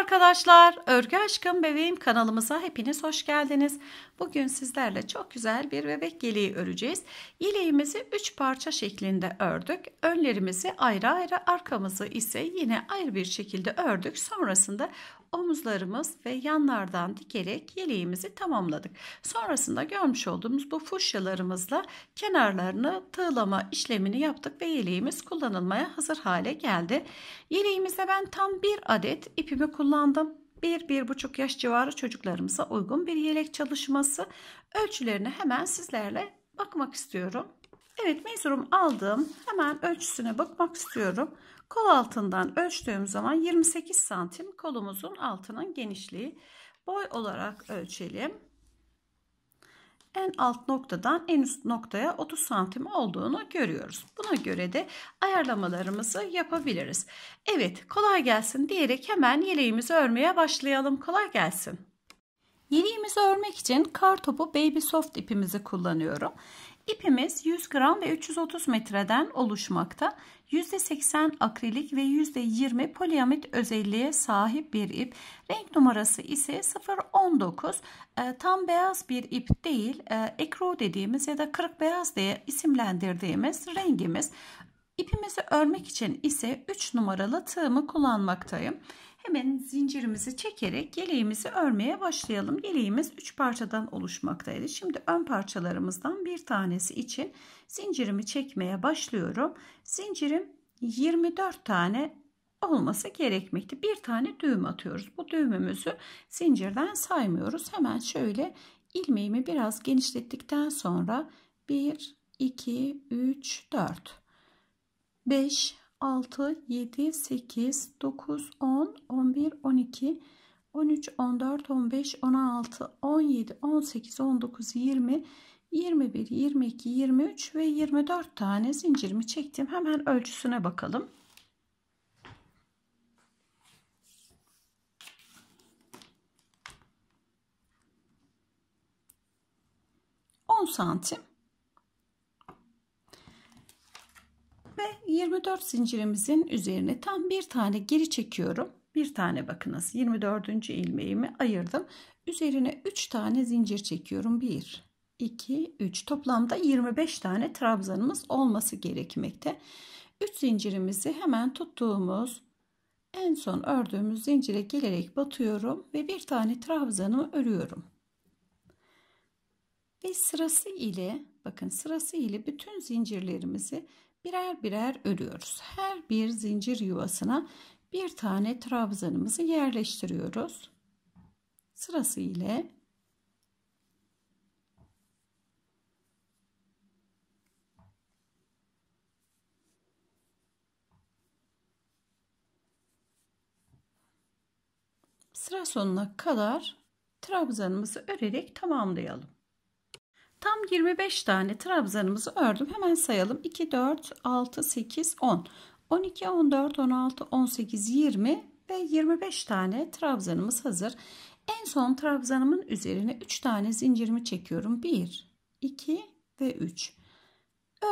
arkadaşlar. Örgü Aşkım Bebeğim kanalımıza hepiniz hoş geldiniz. Bugün sizlerle çok güzel bir bebek yeleği öreceğiz. Yeleğimizi 3 parça şeklinde ördük. Önlerimizi ayrı ayrı arkamızı ise yine ayrı bir şekilde ördük. Sonrasında omuzlarımız ve yanlardan dikerek yeleğimizi tamamladık. Sonrasında görmüş olduğumuz bu fuşyalarımızla kenarlarını tığlama işlemini yaptık ve yeleğimiz kullanılmaya hazır hale geldi. Yeleğimize ben tam bir adet ipimi kullandım. 1-1,5 yaş civarı çocuklarımıza uygun bir yelek çalışması. Ölçülerini hemen sizlerle bakmak istiyorum. Evet mezurum aldım. Hemen ölçüsüne bakmak istiyorum. Kol altından ölçtüğüm zaman 28 santim kolumuzun altının genişliği. Boy olarak ölçelim. En alt noktadan en üst noktaya 30 santim olduğunu görüyoruz. Buna göre de ayarlamalarımızı yapabiliriz. Evet kolay gelsin diyerek hemen yeleğimizi örmeye başlayalım. Kolay gelsin. Yeleğimizi örmek için kar topu Baby Soft ipimizi kullanıyorum. İpimiz 100 gram ve 330 metreden oluşmakta. %80 akrilik ve %20 poliamit özelliğe sahip bir ip. Renk numarası ise 019. E, ee, tam beyaz bir ip değil, e, ee, ekro dediğimiz ya da kırık beyaz diye isimlendirdiğimiz rengimiz. İpimizi örmek için ise 3 numaralı tığımı kullanmaktayım. Hemen zincirimizi çekerek yeleğimizi örmeye başlayalım. Yeleğimiz 3 parçadan oluşmaktaydı. Şimdi ön parçalarımızdan bir tanesi için zincirimi çekmeye başlıyorum. Zincirim 24 tane olması gerekmekte. Bir tane düğüm atıyoruz. Bu düğümümüzü zincirden saymıyoruz. Hemen şöyle ilmeğimi biraz genişlettikten sonra 1, 2, 3, 4, 5, 6, 7, 8, 9, 10, 11, 12, 13, 14, 15, 16, 17, 18, 19, 20, 21, 22, 23 ve 24 tane zincirimi çektim. Hemen ölçüsüne bakalım. santim ve 24 zincirimizin üzerine tam bir tane geri çekiyorum. Bir tane bakınız 24. ilmeğimi ayırdım. Üzerine 3 tane zincir çekiyorum. 1 2 3 toplamda 25 tane trabzanımız olması gerekmekte. 3 zincirimizi hemen tuttuğumuz en son ördüğümüz zincire gelerek batıyorum ve bir tane trabzanımı örüyorum. Ve sırası ile bakın sırası ile bütün zincirlerimizi birer birer örüyoruz. Her bir zincir yuvasına bir tane trabzanımızı yerleştiriyoruz. Sırası ile sıra sonuna kadar trabzanımızı örerek tamamlayalım. Tam 25 tane trabzanımızı ördüm. Hemen sayalım. 2, 4, 6, 8, 10. 12, 14, 16, 18, 20 ve 25 tane trabzanımız hazır. En son trabzanımın üzerine 3 tane zincirimi çekiyorum. 1, 2 ve 3.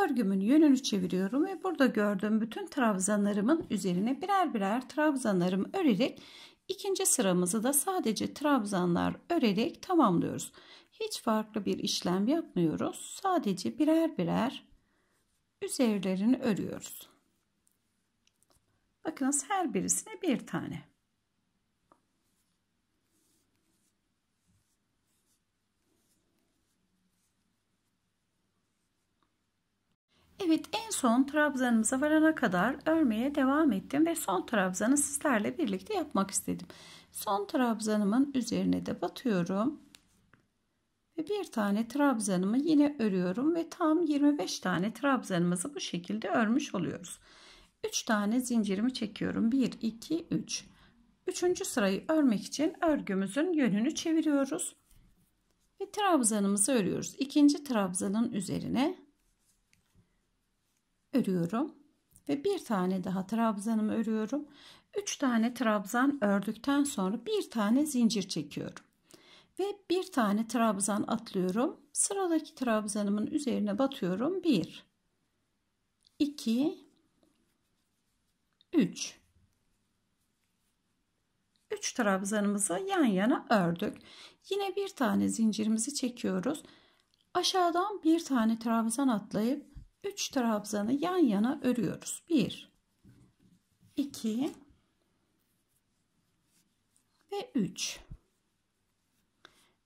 Örgümün yönünü çeviriyorum ve burada gördüğüm bütün trabzanlarımın üzerine birer birer trabzanlarımı örerek ikinci sıramızı da sadece trabzanlar örerek tamamlıyoruz hiç farklı bir işlem yapmıyoruz. Sadece birer birer üzerlerini örüyoruz. Bakınız her birisine bir tane. Evet en son trabzanımıza varana kadar örmeye devam ettim ve son trabzanı sizlerle birlikte yapmak istedim. Son trabzanımın üzerine de batıyorum bir tane trabzanımı yine örüyorum ve tam 25 tane trabzanımızı bu şekilde örmüş oluyoruz. 3 tane zincirimi çekiyorum. 1 2 3. Üçüncü sırayı örmek için örgümüzün yönünü çeviriyoruz ve trabzanımızı örüyoruz. İkinci trabzanın üzerine örüyorum ve bir tane daha trabzanımı örüyorum. Üç tane trabzan ördükten sonra bir tane zincir çekiyorum. Ve bir tane trabzan atlıyorum. Sıradaki trabzanımın üzerine batıyorum. 1 2 3 3 trabzanımızı yan yana ördük. Yine bir tane zincirimizi çekiyoruz. Aşağıdan bir tane trabzan atlayıp 3 trabzanı yan yana örüyoruz. 1 2 ve 3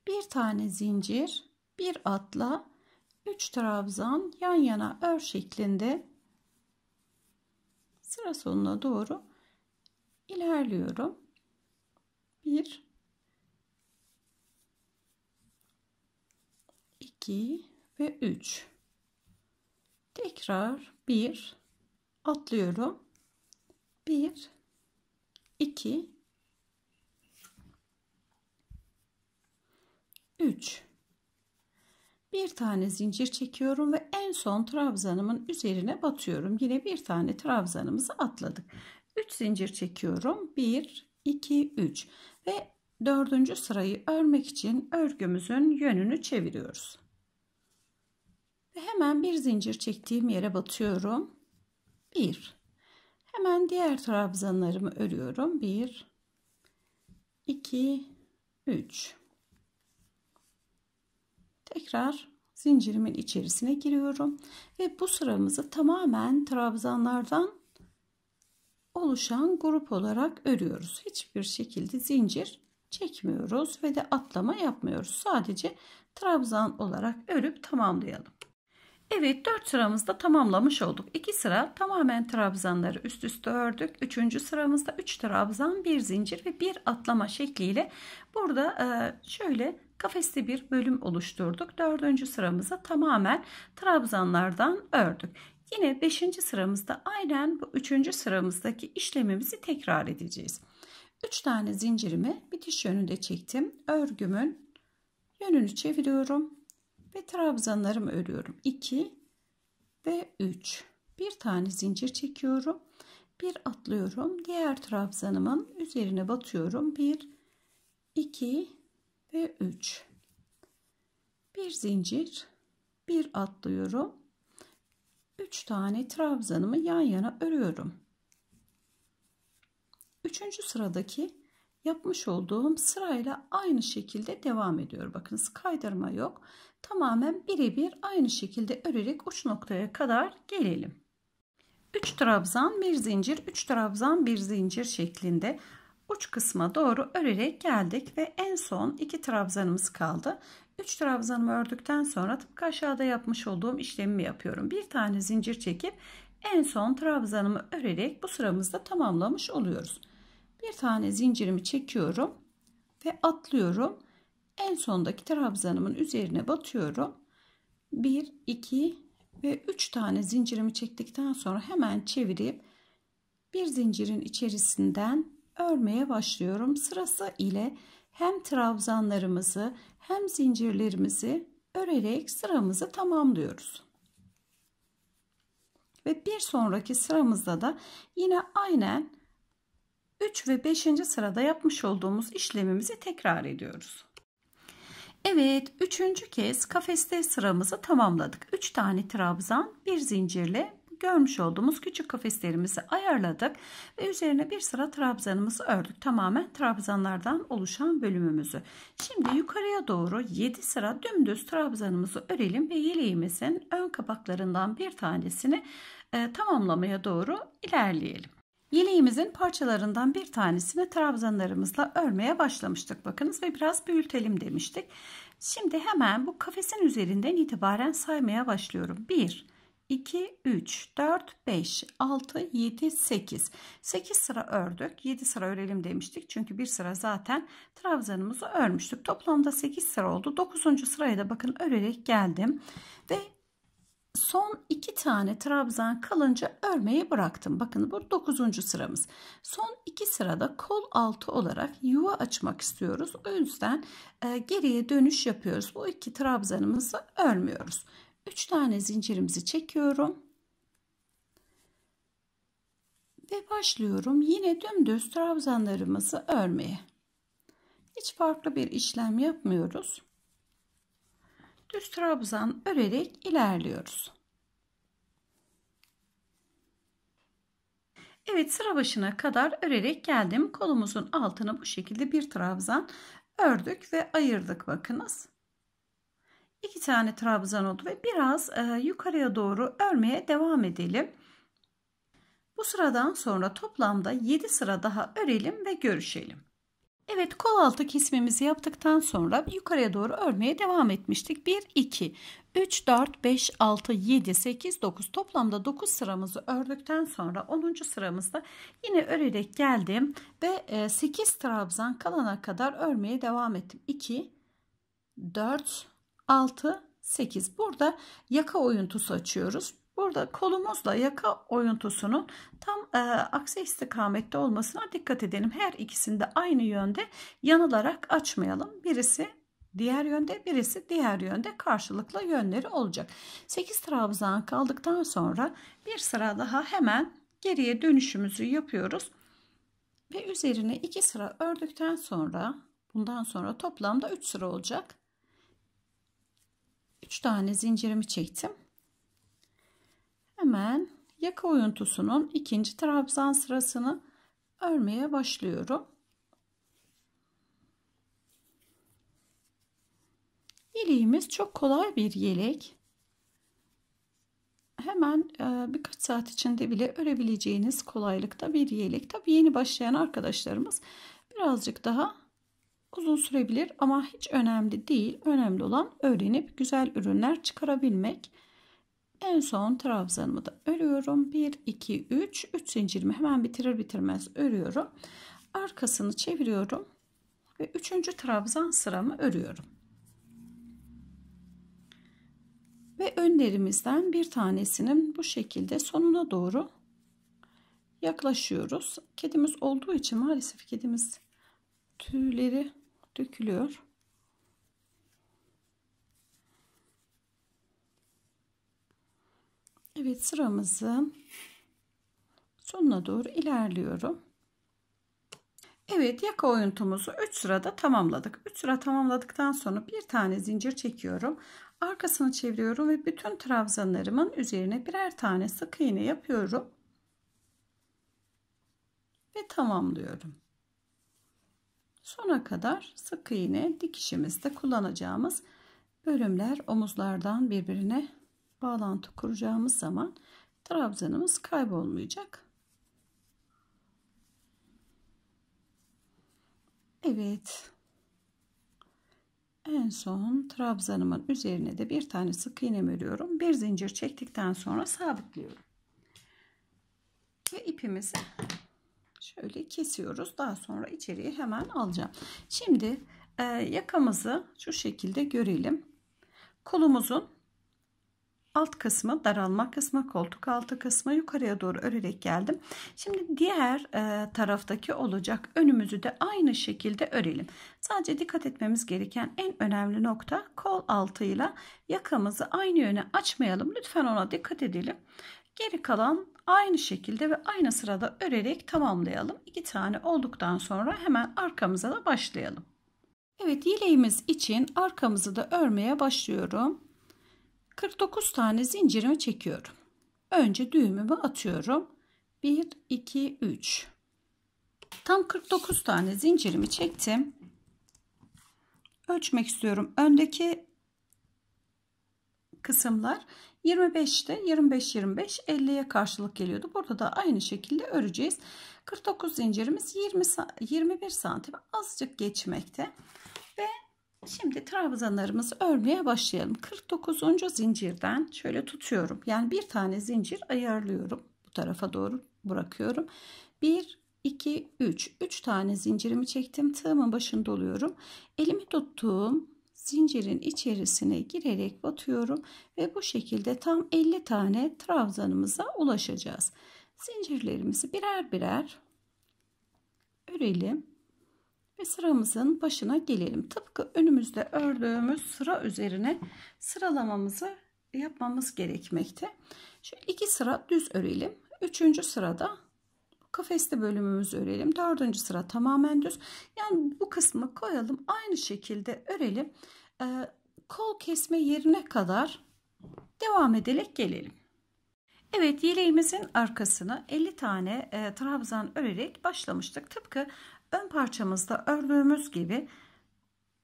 bir tane zincir, bir atla 3 trabzan yan yana ör şeklinde sıra sonuna doğru ilerliyorum. 1 2 ve 3 tekrar 1 atlıyorum 1 2 3 bir tane zincir çekiyorum ve en son trabzanımın üzerine batıyorum yine bir tane trabzanımızı atladık 3 zincir çekiyorum 1 2 3 ve dördüncü sırayı örmek için örgümüzün yönünü çeviriyoruz ve hemen bir zincir çektiğim yere batıyorum 1 hemen diğer trabzanlarımı örüyorum 1 2 3 Tekrar zincirimin içerisine giriyorum ve bu sıramızı tamamen trabzanlardan oluşan grup olarak örüyoruz. Hiçbir şekilde zincir çekmiyoruz ve de atlama yapmıyoruz. Sadece trabzan olarak örüp tamamlayalım. Evet 4 sıramızda tamamlamış olduk. 2 sıra tamamen trabzanları üst üste ördük. 3. sıramızda 3 trabzan, 1 zincir ve 1 atlama şekliyle burada e, şöyle kafeste bir bölüm oluşturduk. Dördüncü sıramızı tamamen trabzanlardan ördük. Yine beşinci sıramızda aynen bu üçüncü sıramızdaki işlemimizi tekrar edeceğiz. Üç tane zincirimi bitiş yönünde çektim. Örgümün yönünü çeviriyorum ve trabzanlarımı örüyorum. 2 ve 3. Bir tane zincir çekiyorum. Bir atlıyorum. Diğer trabzanımın üzerine batıyorum. 1 2 ve 3 bir zincir bir atlıyorum 3 tane trabzanımı yan yana örüyorum üçüncü sıradaki yapmış olduğum sırayla aynı şekilde devam ediyor bakınız kaydırma yok tamamen birebir aynı şekilde örerek uç noktaya kadar gelelim 3 trabzan bir zincir 3 trabzan bir zincir şeklinde uç kısma doğru örerek geldik ve en son iki trabzanımız kaldı. 3 trabzanımı ördükten sonra tıpkı aşağıda yapmış olduğum işlemi yapıyorum. Bir tane zincir çekip en son trabzanımı örerek bu sıramızda tamamlamış oluyoruz. Bir tane zincirimi çekiyorum ve atlıyorum. En sondaki trabzanımın üzerine batıyorum. 1, 2 ve 3 tane zincirimi çektikten sonra hemen çevirip bir zincirin içerisinden örmeye başlıyorum. Sırası ile hem trabzanlarımızı hem zincirlerimizi örerek sıramızı tamamlıyoruz. Ve bir sonraki sıramızda da yine aynen 3 ve 5. sırada yapmış olduğumuz işlemimizi tekrar ediyoruz. Evet, üçüncü kez kafeste sıramızı tamamladık. 3 tane trabzan, bir zincirle görmüş olduğumuz küçük kafeslerimizi ayarladık ve üzerine bir sıra trabzanımızı ördük. Tamamen trabzanlardan oluşan bölümümüzü. Şimdi yukarıya doğru 7 sıra dümdüz trabzanımızı örelim ve yeleğimizin ön kapaklarından bir tanesini e, tamamlamaya doğru ilerleyelim. Yeleğimizin parçalarından bir tanesini trabzanlarımızla örmeye başlamıştık. Bakınız ve biraz büyütelim demiştik. Şimdi hemen bu kafesin üzerinden itibaren saymaya başlıyorum. 1 2, 3, 4, 5, 6, 7, 8. 8 sıra ördük. 7 sıra örelim demiştik. Çünkü bir sıra zaten trabzanımızı örmüştük. Toplamda 8 sıra oldu. 9. sıraya da bakın örerek geldim. Ve son 2 tane trabzan kalınca örmeyi bıraktım. Bakın bu 9. sıramız. Son 2 sırada kol altı olarak yuva açmak istiyoruz. O yüzden e, geriye dönüş yapıyoruz. Bu iki trabzanımızı örmüyoruz. 3 tane zincirimizi çekiyorum. Ve başlıyorum yine dümdüz trabzanlarımızı örmeye. Hiç farklı bir işlem yapmıyoruz. Düz trabzan örerek ilerliyoruz. Evet sıra başına kadar örerek geldim. Kolumuzun altını bu şekilde bir trabzan ördük ve ayırdık bakınız. 2 tane trabzan oldu ve biraz e, yukarıya doğru örmeye devam edelim. Bu sıradan sonra toplamda 7 sıra daha örelim ve görüşelim. Evet kol altı kesmemizi yaptıktan sonra yukarıya doğru örmeye devam etmiştik. 1, 2, 3, 4, 5, 6, 7, 8, 9 toplamda 9 sıramızı ördükten sonra 10. sıramızda yine örerek geldim ve 8 e, trabzan kalana kadar örmeye devam ettim. 2, 4, 6, 8. Burada yaka oyuntusu açıyoruz. Burada kolumuzla yaka oyuntusunun tam e, aksi istikamette olmasına dikkat edelim. Her ikisinde aynı yönde yanılarak açmayalım. Birisi diğer yönde birisi diğer yönde karşılıklı yönleri olacak. 8 trabzan kaldıktan sonra bir sıra daha hemen geriye dönüşümüzü yapıyoruz. Ve üzerine 2 sıra ördükten sonra bundan sonra toplamda 3 sıra olacak. 3 tane zincirimi çektim. Hemen yaka oyuntusunun ikinci trabzan sırasını örmeye başlıyorum. Yeleğimiz çok kolay bir yelek. Hemen e, birkaç saat içinde bile örebileceğiniz kolaylıkta bir yelek. Tabi yeni başlayan arkadaşlarımız birazcık daha Uzun sürebilir ama hiç önemli değil. Önemli olan öğrenip güzel ürünler çıkarabilmek. En son trabzanımı da örüyorum. 1, 2, 3, 3 zincirimi hemen bitirir bitirmez örüyorum. Arkasını çeviriyorum ve 3. trabzan sıramı örüyorum. Ve önlerimizden bir tanesinin bu şekilde sonuna doğru yaklaşıyoruz. Kedimiz olduğu için maalesef kedimiz tüyleri dökülüyor. Evet sıramızın sonuna doğru ilerliyorum. Evet yaka oyuntumuzu 3 sırada tamamladık. 3 sıra tamamladıktan sonra bir tane zincir çekiyorum. Arkasını çeviriyorum ve bütün trabzanlarımın üzerine birer tane sık iğne yapıyorum. Ve tamamlıyorum sona kadar sık iğne dikişimizde kullanacağımız bölümler omuzlardan birbirine bağlantı kuracağımız zaman trabzanımız kaybolmayacak. Evet. En son trabzanımın üzerine de bir tane sık iğne örüyorum. Bir zincir çektikten sonra sabitliyorum. Ve ipimizi Şöyle kesiyoruz. Daha sonra içeriye hemen alacağım. Şimdi e, yakamızı şu şekilde görelim. Kolumuzun alt kısmı daralma kısmı koltuk altı kısmı yukarıya doğru örerek geldim şimdi diğer e, taraftaki olacak önümüzü de aynı şekilde örelim sadece dikkat etmemiz gereken en önemli nokta kol altıyla yakamızı aynı yöne açmayalım lütfen ona dikkat edelim geri kalan aynı şekilde ve aynı sırada örerek tamamlayalım. İki tane olduktan sonra hemen arkamıza da başlayalım. Evet yeleğimiz için arkamızı da örmeye başlıyorum. 49 tane zincirimi çekiyorum. Önce düğümümü atıyorum. 1, 2, 3. Tam 49 tane zincirimi çektim. Ölçmek istiyorum. Öndeki kısımlar 25'te 25 25 50'ye karşılık geliyordu. Burada da aynı şekilde öreceğiz. 49 zincirimiz 20 21 santim azıcık geçmekte. Ve şimdi trabzanlarımızı örmeye başlayalım. 49. zincirden şöyle tutuyorum. Yani bir tane zincir ayarlıyorum. Bu tarafa doğru bırakıyorum. 1 2 3 3 tane zincirimi çektim. Tığımın başında oluyorum. Elimi tuttuğum zincirin içerisine girerek batıyorum ve bu şekilde tam 50 tane trabzanımıza ulaşacağız. Zincirlerimizi birer birer örelim ve sıramızın başına gelelim. Tıpkı önümüzde ördüğümüz sıra üzerine sıralamamızı yapmamız gerekmekte. Şöyle iki sıra düz örelim. Üçüncü sırada kafeste bölümümüzü örelim. Dördüncü sıra tamamen düz. Yani bu kısmı koyalım. Aynı şekilde örelim. E, kol kesme yerine kadar devam ederek gelelim. Evet yeleğimizin arkasını 50 tane e, trabzan örerek başlamıştık. Tıpkı ön parçamızda ördüğümüz gibi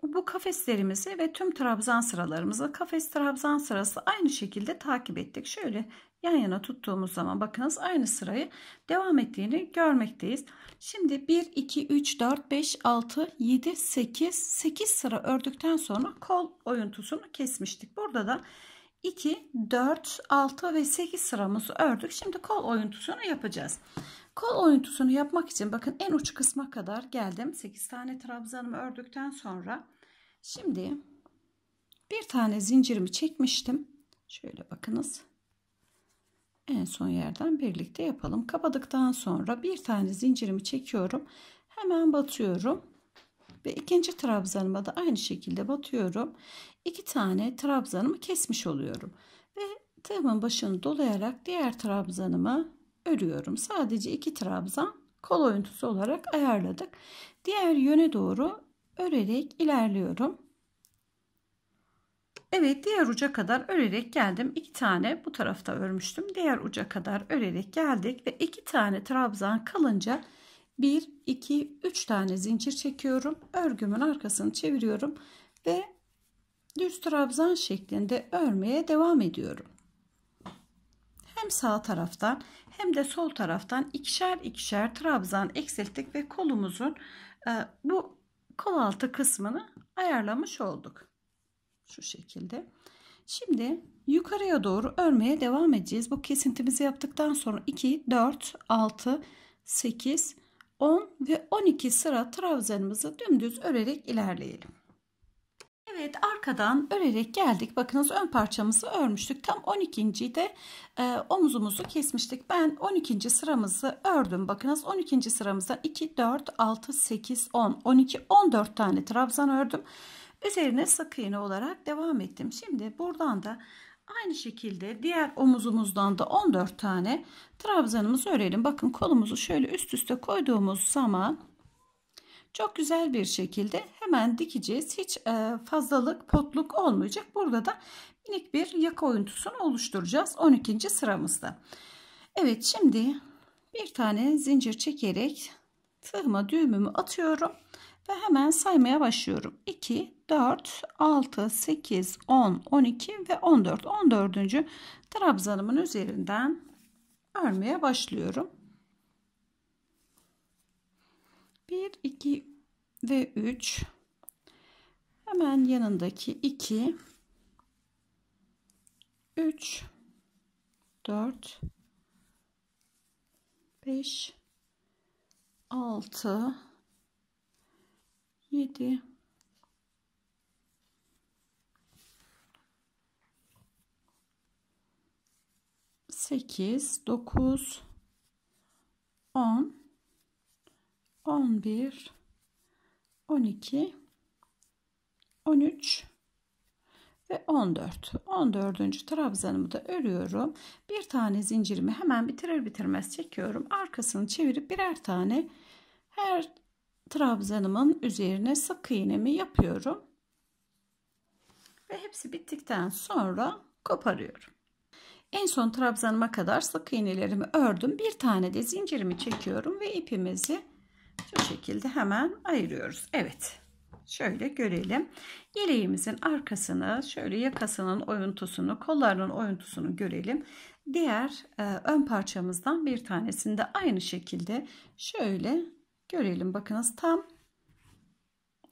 bu kafeslerimizi ve tüm trabzan sıralarımızı kafes trabzan sırası aynı şekilde takip ettik. Şöyle yan yana tuttuğumuz zaman bakınız aynı sırayı devam ettiğini görmekteyiz. Şimdi 1, 2, 3, 4, 5, 6, 7, 8, 8 sıra ördükten sonra kol oyuntusunu kesmiştik. Burada da 2, 4, 6 ve 8 sıramızı ördük. Şimdi kol oyuntusunu yapacağız. Kol oyuntusunu yapmak için bakın en uç kısma kadar geldim. 8 tane trabzanımı ördükten sonra şimdi bir tane zincirimi çekmiştim. Şöyle bakınız en son yerden birlikte yapalım. Kapadıktan sonra bir tane zincirimi çekiyorum. Hemen batıyorum. Ve ikinci trabzanıma da aynı şekilde batıyorum. İki tane trabzanımı kesmiş oluyorum. Ve tığımın başını dolayarak diğer trabzanımı örüyorum. Sadece iki trabzan kol oyuntusu olarak ayarladık. Diğer yöne doğru örerek ilerliyorum. Evet diğer uca kadar örerek geldim. İki tane bu tarafta örmüştüm. Diğer uca kadar örerek geldik ve iki tane trabzan kalınca 1, 2, 3 tane zincir çekiyorum. Örgümün arkasını çeviriyorum ve düz trabzan şeklinde örmeye devam ediyorum. Hem sağ taraftan hem de sol taraftan ikişer ikişer trabzan eksilttik ve kolumuzun e, bu kol altı kısmını ayarlamış olduk. Şu şekilde. Şimdi yukarıya doğru örmeye devam edeceğiz. Bu kesintimizi yaptıktan sonra 2, 4, 6, 8, 10 ve 12 sıra trabzanımızı dümdüz örerek ilerleyelim. Evet arkadan örerek geldik. Bakınız ön parçamızı örmüştük. Tam 12. de e, omuzumuzu kesmiştik. Ben 12. sıramızı ördüm. Bakınız 12. sıramızda 2, 4, 6, 8, 10, 12, 14 tane trabzan ördüm. Üzerine sık iğne olarak devam ettim. Şimdi buradan da aynı şekilde diğer omuzumuzdan da 14 tane trabzanımızı örelim. Bakın kolumuzu şöyle üst üste koyduğumuz zaman çok güzel bir şekilde hemen dikeceğiz. Hiç e, fazlalık potluk olmayacak. Burada da minik bir yaka oyuntusunu oluşturacağız 12. sıramızda. Evet şimdi bir tane zincir çekerek tığıma düğümümü atıyorum. Ve hemen saymaya başlıyorum. 2, 4, 6, 8, 10, 12 ve 14. 14. trabzanımın üzerinden örmeye başlıyorum. 1, 2 ve 3. Hemen yanındaki 2, 3, 4, 5, 6, 7 8 9 10 11 12 13 ve 14. 14. trabzanımı da örüyorum. Bir tane zincirimi hemen bitirir bitirmez çekiyorum. Arkasını çevirip birer tane her trabzanımın üzerine sık iğnemi yapıyorum. Ve hepsi bittikten sonra koparıyorum. En son trabzanıma kadar sık iğnelerimi ördüm. Bir tane de zincirimi çekiyorum ve ipimizi şu şekilde hemen ayırıyoruz. Evet. Şöyle görelim. Yeleğimizin arkasını, şöyle yakasının oyuntusunu, kollarının oyuntusunu görelim. Diğer e, ön parçamızdan bir tanesini de aynı şekilde şöyle Görelim bakınız tam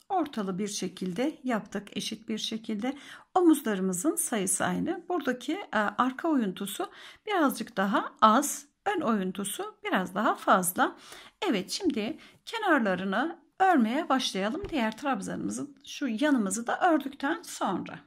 ortalı bir şekilde yaptık eşit bir şekilde omuzlarımızın sayısı aynı buradaki e, arka oyuntusu birazcık daha az ön oyuntusu biraz daha fazla Evet şimdi kenarlarını örmeye başlayalım diğer trabzanımızı şu yanımızı da ördükten sonra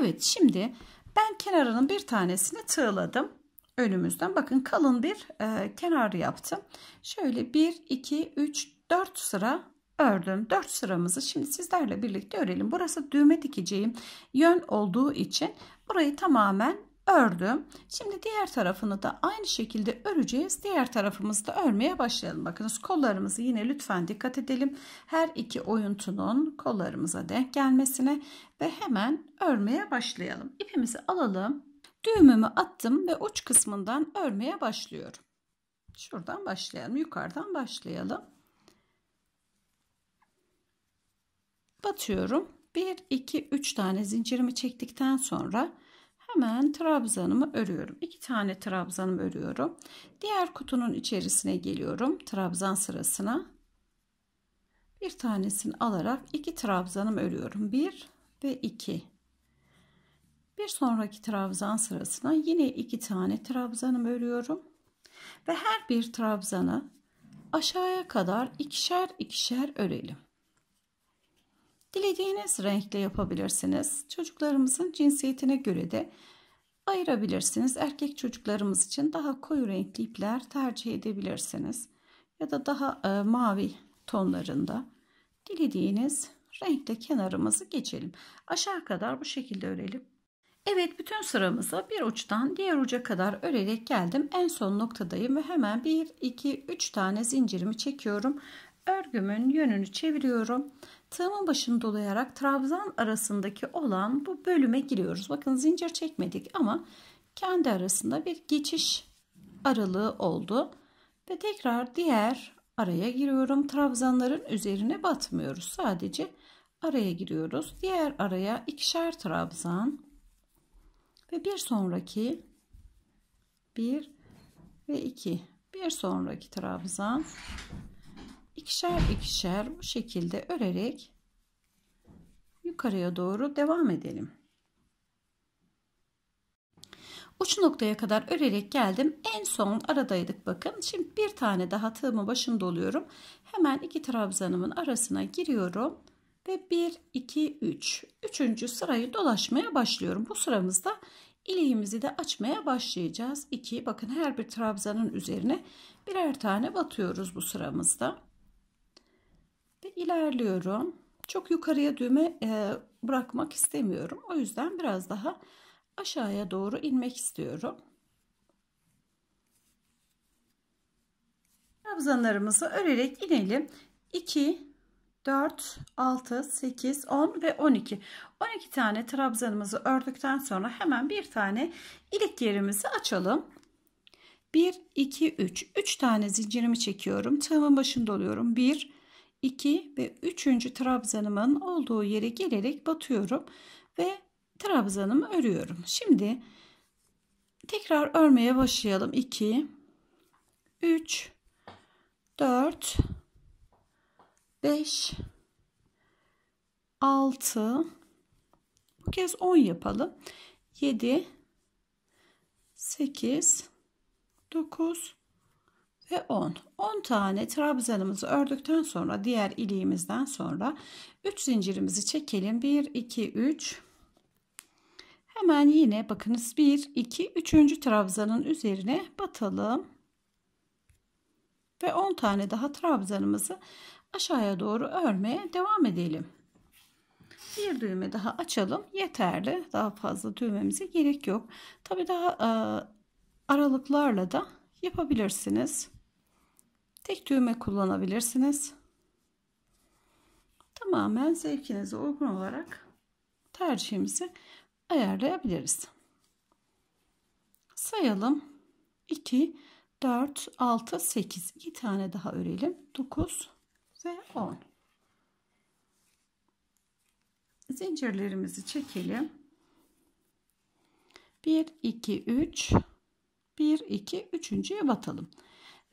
Evet şimdi ben kenarının bir tanesini tığladım önümüzden bakın kalın bir e, kenar yaptım. Şöyle 1 2 3 4 sıra ördüm. 4 sıramızı şimdi sizlerle birlikte örelim. Burası düğme dikeceğim yön olduğu için burayı tamamen ördüm. Şimdi diğer tarafını da aynı şekilde öreceğiz. Diğer tarafımızı da örmeye başlayalım. Bakınız kollarımızı yine lütfen dikkat edelim. Her iki oyuntunun kollarımıza denk gelmesine ve hemen örmeye başlayalım. İpimizi alalım. Düğümümü attım ve uç kısmından örmeye başlıyorum. Şuradan başlayalım. Yukarıdan başlayalım. Batıyorum. 1, 2, 3 tane zincirimi çektikten sonra hemen trabzanımı örüyorum. 2 tane trabzanımı örüyorum. Diğer kutunun içerisine geliyorum. Trabzan sırasına. Bir tanesini alarak iki trabzanım örüyorum. 1 ve 2. Bir sonraki trabzan sırasına yine iki tane trabzanım örüyorum. Ve her bir trabzanı aşağıya kadar ikişer ikişer örelim. Dilediğiniz renkle yapabilirsiniz. Çocuklarımızın cinsiyetine göre de ayırabilirsiniz. Erkek çocuklarımız için daha koyu renkli ipler tercih edebilirsiniz. Ya da daha e, mavi tonlarında dilediğiniz renkle kenarımızı geçelim. Aşağı kadar bu şekilde örelim. Evet bütün sıramızı bir uçtan diğer uca kadar örerek geldim. En son noktadayım ve hemen 1, 2, 3 tane zincirimi çekiyorum. Örgümün yönünü çeviriyorum. Tığımın başını dolayarak trabzan arasındaki olan bu bölüme giriyoruz. Bakın zincir çekmedik ama kendi arasında bir geçiş aralığı oldu. Ve tekrar diğer araya giriyorum. Trabzanların üzerine batmıyoruz. Sadece araya giriyoruz. Diğer araya ikişer trabzan ve bir sonraki 1 ve 2 bir sonraki trabzan ikişer ikişer bu şekilde örerek yukarıya doğru devam edelim. Uç noktaya kadar örerek geldim. En son aradaydık bakın. Şimdi bir tane daha tığımı başında oluyorum. Hemen iki trabzanımın arasına giriyorum. Ve 1, 2, 3. Üçüncü sırayı dolaşmaya başlıyorum. Bu sıramızda iliğimizi de açmaya başlayacağız. 2, bakın her bir trabzanın üzerine birer tane batıyoruz bu sıramızda. Ve ilerliyorum. Çok yukarıya düğme e, bırakmak istemiyorum. O yüzden biraz daha aşağıya doğru inmek istiyorum. Trabzanlarımızı örerek inelim. 2 4, 6, 8, 10 ve 12. 12 tane trabzanımızı ördükten sonra hemen bir tane ilik yerimizi açalım. 1, 2, 3. 3 tane zincirimi çekiyorum. Tığımın başında oluyorum. 1, 2 ve 3. trabzanımın olduğu yere gelerek batıyorum. Ve trabzanımı örüyorum. Şimdi tekrar örmeye başlayalım. 2, 3, 4, 5. 5 6 bu kez 10 yapalım. 7 8 9 ve 10. 10 tane trabzanımızı ördükten sonra diğer iliğimizden sonra 3 zincirimizi çekelim. 1 2 3 Hemen yine bakınız 1 2 3. trabzanın üzerine batalım. Ve 10 tane daha trabzanımızı aşağıya doğru örmeye devam edelim. Bir düğme daha açalım. Yeterli. Daha fazla düğmemize gerek yok. Tabi daha e, aralıklarla da yapabilirsiniz. Tek düğme kullanabilirsiniz. Tamamen zevkinize uygun olarak tercihimizi ayarlayabiliriz. Sayalım. 2, 4, 6, 8. 2 tane daha örelim. 9, ve 10 zincirlerimizi çekelim 1 2 3 1 2 üçüncüye batalım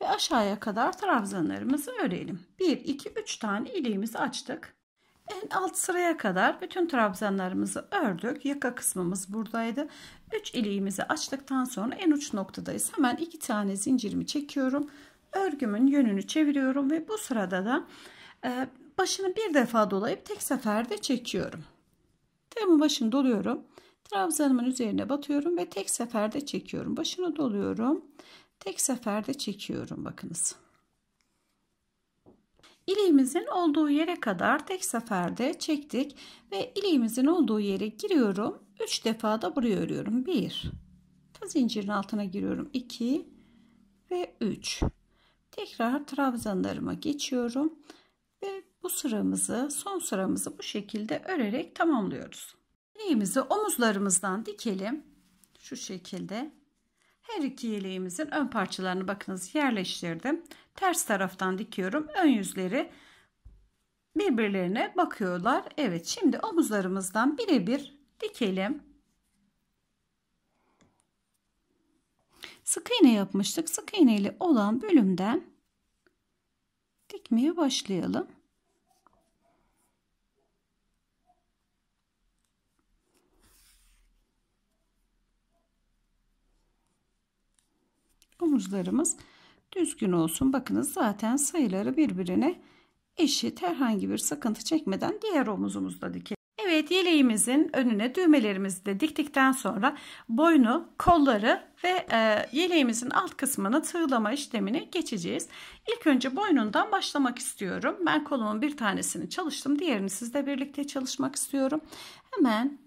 ve aşağıya kadar trabzanlarımızı örelim 1 2 3 tane iliğimizi açtık en alt sıraya kadar bütün trabzanlarımızı ördük. Yaka kısmımız buradaydı. 3 iliğimizi açtıktan sonra en uç noktadayız. Hemen 2 tane zincirimi çekiyorum örgümün yönünü çeviriyorum ve bu sırada da e, başını bir defa dolayıp tek seferde çekiyorum. Tığımın başını doluyorum. Trabzanımın üzerine batıyorum ve tek seferde çekiyorum. Başını doluyorum. Tek seferde çekiyorum bakınız. İliğimizin olduğu yere kadar tek seferde çektik ve iliğimizin olduğu yere giriyorum. 3 defa da buraya örüyorum. 1 zincirin altına giriyorum. 2 ve 3 Tekrar trabzanlarıma geçiyorum. Ve bu sıramızı son sıramızı bu şekilde örerek tamamlıyoruz. Yeleğimizi omuzlarımızdan dikelim. Şu şekilde. Her iki yeleğimizin ön parçalarını bakınız yerleştirdim. Ters taraftan dikiyorum. Ön yüzleri birbirlerine bakıyorlar. Evet şimdi omuzlarımızdan birebir dikelim. Sık iğne yapmıştık. Sık iğneli olan bölümden dikmeye başlayalım. Omuzlarımız düzgün olsun. Bakınız zaten sayıları birbirine eşit herhangi bir sıkıntı çekmeden diğer omuzumuzda dikelim. Evet yeleğimizin önüne düğmelerimizi de diktikten sonra boynu, kolları ve e, yeleğimizin alt kısmını tığlama işlemine geçeceğiz. İlk önce boynundan başlamak istiyorum. Ben kolumun bir tanesini çalıştım. Diğerini sizle birlikte çalışmak istiyorum. Hemen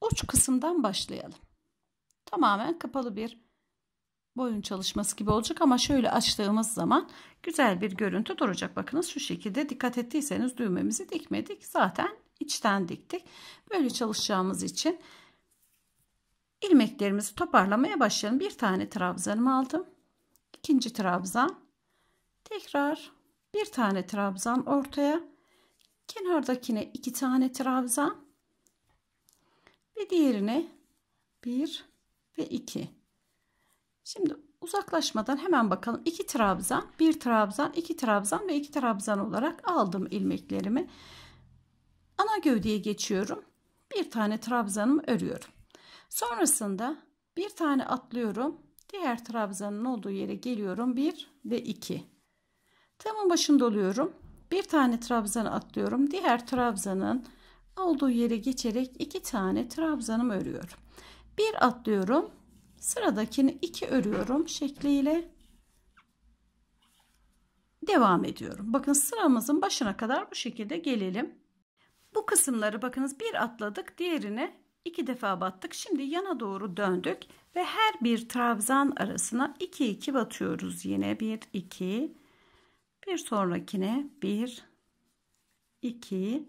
uç kısımdan başlayalım. Tamamen kapalı bir boyun çalışması gibi olacak ama şöyle açtığımız zaman güzel bir görüntü duracak. Bakınız şu şekilde dikkat ettiyseniz düğmemizi dikmedik. Zaten içten diktik. Böyle çalışacağımız için ilmeklerimizi toparlamaya başlayalım. Bir tane trabzanımı aldım. İkinci trabzan. Tekrar bir tane trabzan ortaya. Kenardakine iki tane trabzan. Ve diğerine bir ve iki. Şimdi uzaklaşmadan hemen bakalım. İki trabzan, bir trabzan, iki trabzan ve iki trabzan olarak aldım ilmeklerimi. Ana gövdeye geçiyorum. Bir tane trabzanımı örüyorum. Sonrasında bir tane atlıyorum. Diğer trabzanın olduğu yere geliyorum. 1 ve 2. Tamın başında oluyorum. Bir tane trabzan atlıyorum. Diğer trabzanın olduğu yere geçerek iki tane trabzanımı örüyorum. Bir atlıyorum. Sıradakini iki örüyorum şekliyle devam ediyorum. Bakın sıramızın başına kadar bu şekilde gelelim bu kısımları bakınız bir atladık diğerine iki defa battık. Şimdi yana doğru döndük ve her bir trabzan arasına 2 2 batıyoruz. Yine 1 2 bir sonrakine 1 2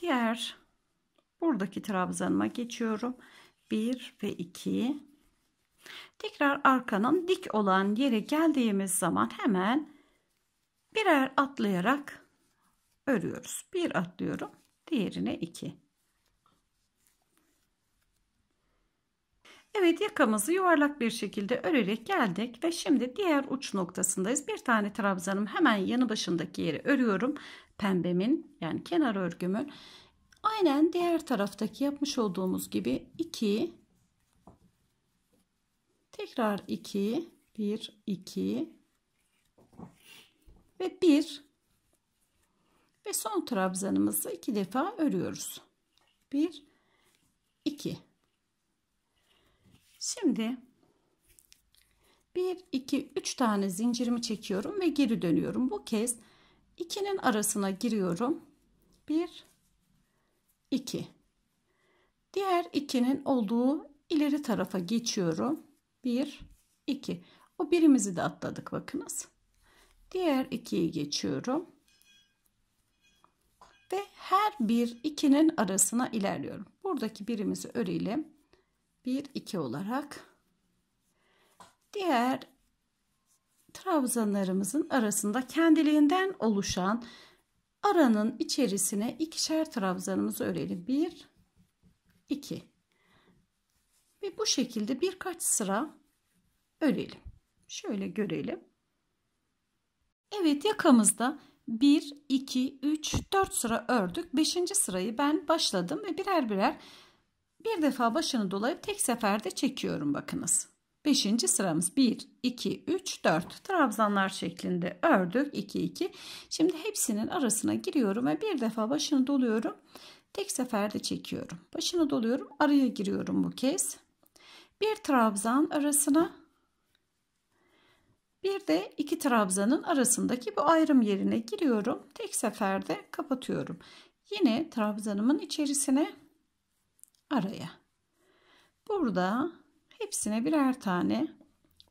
diğer buradaki trabzanıma geçiyorum. 1 ve 2 tekrar arkanın dik olan yere geldiğimiz zaman hemen birer atlayarak örüyoruz. Bir atlıyorum. Diğerine 2. Evet yakamızı yuvarlak bir şekilde örerek geldik ve şimdi diğer uç noktasındayız. Bir tane trabzanım hemen yanı başındaki yeri örüyorum. Pembemin yani kenar örgümün. Aynen diğer taraftaki yapmış olduğumuz gibi 2 tekrar 2 1 2 ve 1 ve son trabzanımızı iki defa örüyoruz. 1 2 Şimdi 1 2 3 tane zincirimi çekiyorum ve geri dönüyorum. Bu kez 2'nin arasına giriyorum. 1 2 Diğer 2'nin olduğu ileri tarafa geçiyorum. 1 2 O birimizi de atladık bakınız. Diğer 2'yi geçiyorum ve her bir ikinin arasına ilerliyorum. Buradaki birimizi örelim. 1 2 olarak diğer trabzanlarımızın arasında kendiliğinden oluşan aranın içerisine ikişer trabzanımızı örelim. 1 2 ve bu şekilde birkaç sıra örelim. Şöyle görelim. Evet yakamızda 1, 2, 3, 4 sıra ördük. 5. sırayı ben başladım ve birer birer bir defa başını dolayıp tek seferde çekiyorum bakınız. 5. sıramız 1, 2, 3, 4 trabzanlar şeklinde ördük 2, 2. Şimdi hepsinin arasına giriyorum ve bir defa başını doluyorum. Tek seferde çekiyorum. Başını doluyorum araya giriyorum bu kez. Bir trabzan arasına bir de iki trabzanın arasındaki bu ayrım yerine giriyorum. Tek seferde kapatıyorum. Yine trabzanımın içerisine araya. Burada hepsine birer tane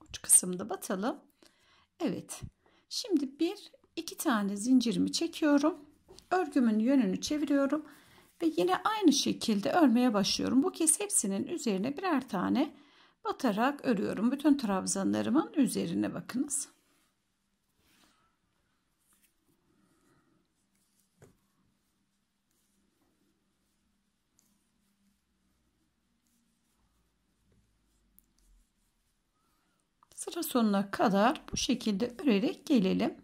uç kısımda batalım. Evet. Şimdi bir iki tane zincirimi çekiyorum. Örgümün yönünü çeviriyorum ve yine aynı şekilde örmeye başlıyorum. Bu kez hepsinin üzerine birer tane Atarak örüyorum. Bütün trabzanlarımın üzerine bakınız. Sıra sonuna kadar bu şekilde örerek gelelim.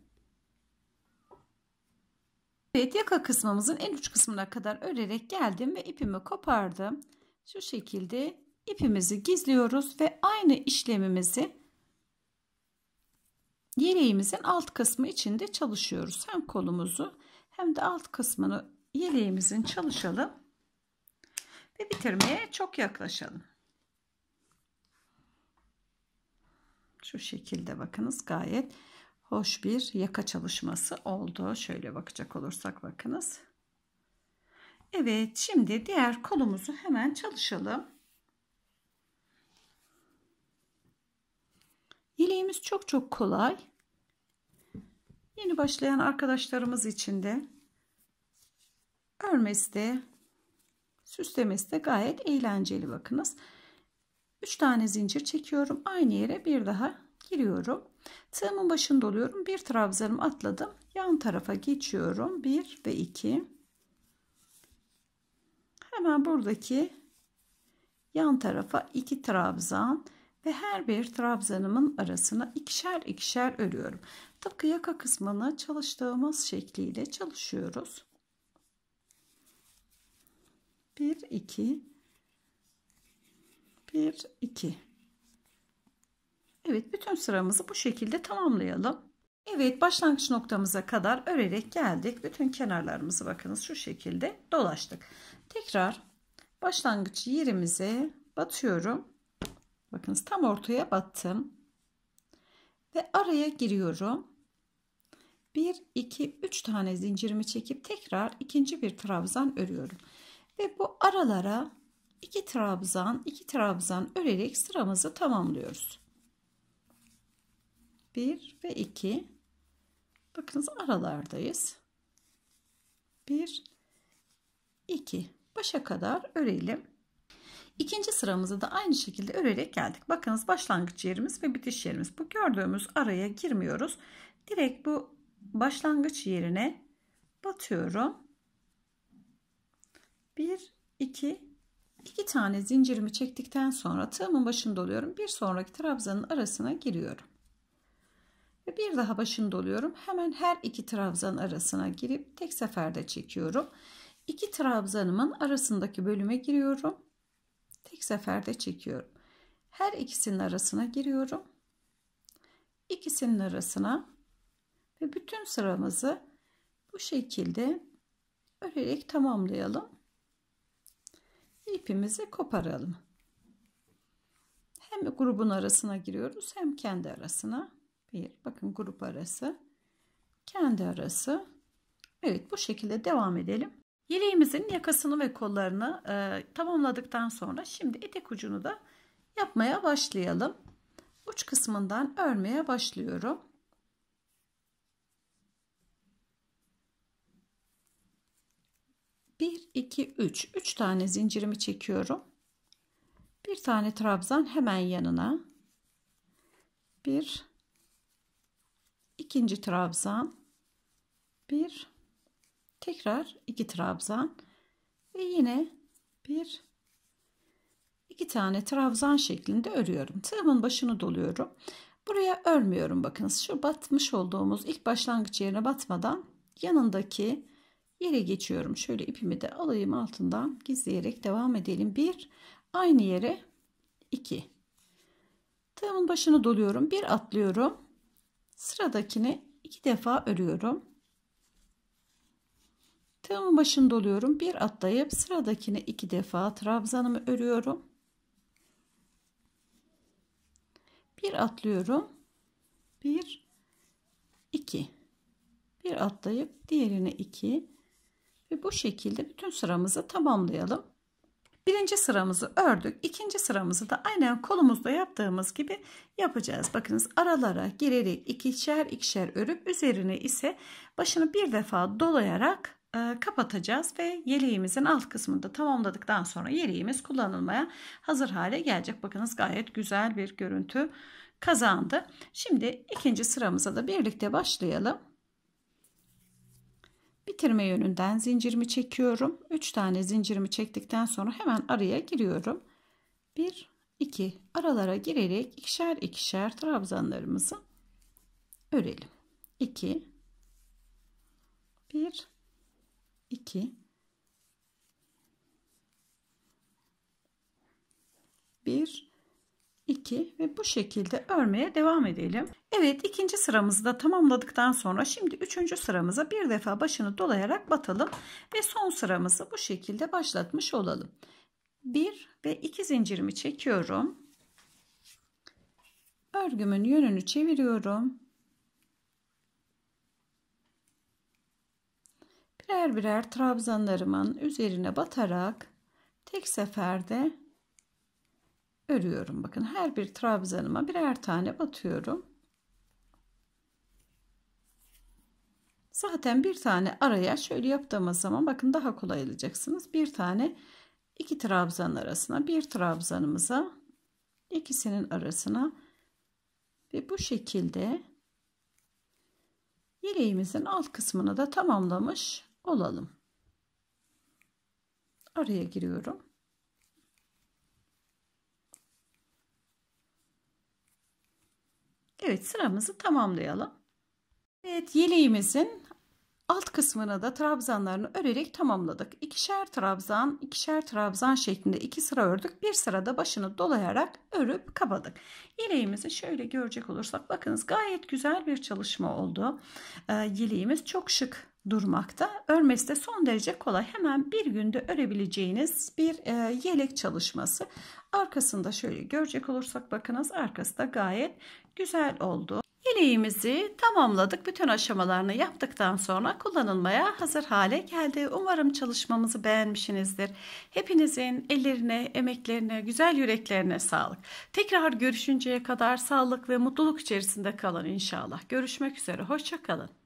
Evet yaka kısmımızın en uç kısmına kadar örerek geldim ve ipimi kopardım. Şu şekilde ipimizi gizliyoruz ve aynı işlemimizi yeleğimizin alt kısmı içinde çalışıyoruz. Hem kolumuzu hem de alt kısmını yeleğimizin çalışalım ve bitirmeye çok yaklaşalım. Şu şekilde bakınız gayet hoş bir yaka çalışması oldu. Şöyle bakacak olursak bakınız. Evet şimdi diğer kolumuzu hemen çalışalım. Yeleğimiz çok çok kolay. Yeni başlayan arkadaşlarımız için de örmesi de süslemesi de gayet eğlenceli bakınız. 3 tane zincir çekiyorum. Aynı yere bir daha giriyorum. Tığımın başında oluyorum. Bir trabzanım atladım. Yan tarafa geçiyorum. 1 ve 2. Hemen buradaki yan tarafa 2 trabzan ve her bir trabzanımın arasına ikişer ikişer örüyorum. Tıpkı yaka kısmını çalıştığımız şekliyle çalışıyoruz. 1 2 1 2 Evet bütün sıramızı bu şekilde tamamlayalım. Evet başlangıç noktamıza kadar örerek geldik. Bütün kenarlarımızı bakınız şu şekilde dolaştık. Tekrar başlangıç yerimize batıyorum Bakınız tam ortaya battım. Ve araya giriyorum. 1, 2, 3 tane zincirimi çekip tekrar ikinci bir trabzan örüyorum. Ve bu aralara 2 trabzan, 2 trabzan örerek sıramızı tamamlıyoruz. 1 ve 2. Bakınız aralardayız. 1, 2. Başa kadar örelim. İkinci sıramızı da aynı şekilde örerek geldik. Bakınız başlangıç yerimiz ve bitiş yerimiz. Bu gördüğümüz araya girmiyoruz. Direkt bu başlangıç yerine batıyorum. 1 2 2 tane zincirimi çektikten sonra tığımın başında doluyorum. Bir sonraki trabzanın arasına giriyorum. Ve bir daha başında doluyorum. Hemen her iki trabzan arasına girip tek seferde çekiyorum. İki trabzanımın arasındaki bölüme giriyorum seferde çekiyorum. Her ikisinin arasına giriyorum. İkisinin arasına ve bütün sıramızı bu şekilde örerek tamamlayalım. İpimizi koparalım. Hem grubun arasına giriyoruz hem kendi arasına. Bir bakın grup arası, kendi arası. Evet bu şekilde devam edelim. Yeleğimizin yakasını ve kollarını e, tamamladıktan sonra şimdi etek ucunu da yapmaya başlayalım. Uç kısmından örmeye başlıyorum. Bir, iki, üç. Üç tane zincirimi çekiyorum. Bir tane trabzan hemen yanına. Bir, ikinci trabzan. Bir, Tekrar 2 trabzan ve yine bir iki tane trabzan şeklinde örüyorum. Tığımın başını doluyorum. Buraya örmüyorum bakınız. Şu batmış olduğumuz ilk başlangıç yerine batmadan yanındaki yere geçiyorum. Şöyle ipimi de alayım altından gizleyerek devam edelim. Bir aynı yere iki. Tığımın başını doluyorum. Bir atlıyorum. Sıradakini iki defa örüyorum. Tığımın başını doluyorum. Bir atlayıp sıradakine iki defa trabzanımı örüyorum. Bir atlıyorum. Bir, iki. Bir atlayıp diğerine iki. Ve bu şekilde bütün sıramızı tamamlayalım. Birinci sıramızı ördük. ikinci sıramızı da aynen kolumuzda yaptığımız gibi yapacağız. Bakınız aralara girerek ikişer ikişer örüp üzerine ise başını bir defa dolayarak e, kapatacağız ve yeleğimizin alt kısmını da tamamladıktan sonra yeleğimiz kullanılmaya hazır hale gelecek. Bakınız gayet güzel bir görüntü kazandı. Şimdi ikinci sıramıza da birlikte başlayalım. Bitirme yönünden zincirimi çekiyorum. 3 tane zincirimi çektikten sonra hemen araya giriyorum. 1 2 aralara girerek ikişer ikişer trabzanlarımızı örelim. 2 1 2 1 2 ve bu şekilde örmeye devam edelim. Evet ikinci sıramızı da tamamladıktan sonra şimdi üçüncü sıramıza bir defa başını dolayarak batalım ve son sıramızı bu şekilde başlatmış olalım. 1 ve 2 zincirimi çekiyorum. Örgümün yönünü çeviriyorum. birer birer trabzanlarımın üzerine batarak tek seferde örüyorum. Bakın her bir trabzanıma birer tane batıyorum. Zaten bir tane araya şöyle yaptığımız zaman bakın daha kolay alacaksınız. Bir tane iki trabzan arasına bir trabzanımıza ikisinin arasına ve bu şekilde yeleğimizin alt kısmını da tamamlamış olalım. Araya giriyorum. Evet sıramızı tamamlayalım. Evet yeleğimizin alt kısmına da trabzanlarını örerek tamamladık. İkişer trabzan, ikişer trabzan şeklinde iki sıra ördük. Bir sırada başını dolayarak örüp kapadık. Yeleğimizi şöyle görecek olursak bakınız gayet güzel bir çalışma oldu. Ee, yeleğimiz çok şık durmakta. Örmesi de son derece kolay. Hemen bir günde örebileceğiniz bir e, yelek çalışması. Arkasında şöyle görecek olursak bakınız arkası da gayet güzel oldu. Yeleğimizi tamamladık. Bütün aşamalarını yaptıktan sonra kullanılmaya hazır hale geldi. Umarım çalışmamızı beğenmişsinizdir. Hepinizin ellerine, emeklerine, güzel yüreklerine sağlık. Tekrar görüşünceye kadar sağlık ve mutluluk içerisinde kalın inşallah. Görüşmek üzere. Hoşçakalın.